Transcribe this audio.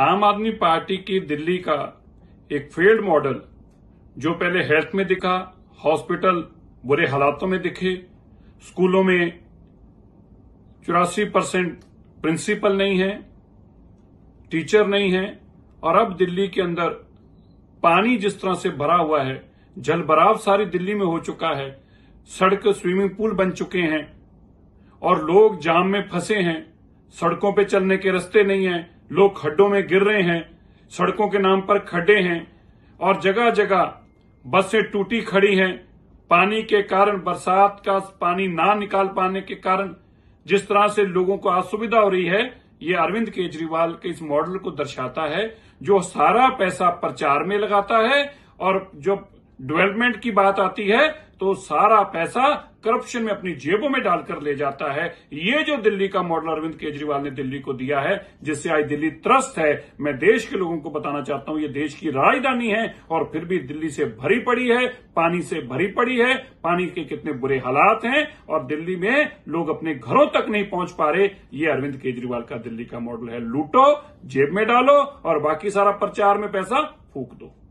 आम आदमी पार्टी की दिल्ली का एक फेल्ड मॉडल जो पहले हेल्थ में दिखा हॉस्पिटल बुरे हालातों में दिखे स्कूलों में चौरासी परसेंट प्रिंसिपल नहीं है टीचर नहीं है और अब दिल्ली के अंदर पानी जिस तरह से भरा हुआ है जल भराव सारी दिल्ली में हो चुका है सड़क स्विमिंग पूल बन चुके हैं और लोग जाम में फंसे हैं सड़कों पे चलने के रास्ते नहीं हैं लोग खड्डों में गिर रहे हैं सड़कों के नाम पर खड्डे हैं और जगह जगह बसें टूटी खड़ी हैं पानी के कारण बरसात का पानी ना निकाल पाने के कारण जिस तरह से लोगों को असुविधा हो रही है ये अरविंद केजरीवाल के इस मॉडल को दर्शाता है जो सारा पैसा प्रचार में लगाता है और जो डेवलपमेंट की बात आती है तो सारा पैसा करप्शन में अपनी जेबों में डालकर ले जाता है ये जो दिल्ली का मॉडल अरविंद केजरीवाल ने दिल्ली को दिया है जिससे आज दिल्ली त्रस्त है मैं देश के लोगों को बताना चाहता हूं ये देश की राजधानी है और फिर भी दिल्ली से भरी पड़ी है पानी से भरी पड़ी है पानी के कितने बुरे हालात हैं और दिल्ली में लोग अपने घरों तक नहीं पहुंच पा रहे ये अरविंद केजरीवाल का दिल्ली का मॉडल है लूटो जेब में डालो और बाकी सारा प्रचार में पैसा फूक दो